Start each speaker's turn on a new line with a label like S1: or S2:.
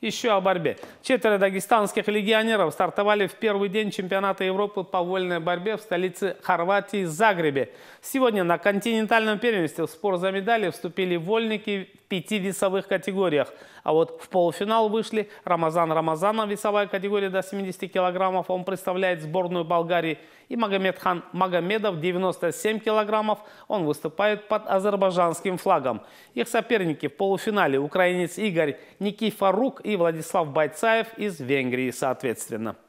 S1: Еще о борьбе. Четверо дагестанских легионеров стартовали в первый день чемпионата Европы по вольной борьбе в столице Хорватии Загребе. Сегодня на континентальном первенстве в спор за медали вступили вольники пяти весовых категориях. А вот в полуфинал вышли Рамазан Рамазанов, весовая категория до 70 килограммов. Он представляет сборную Болгарии. И Магомедхан Магомедов, 97 килограммов. Он выступает под азербайджанским флагом. Их соперники в полуфинале украинец Игорь Никифорук и Владислав Бойцаев из Венгрии соответственно.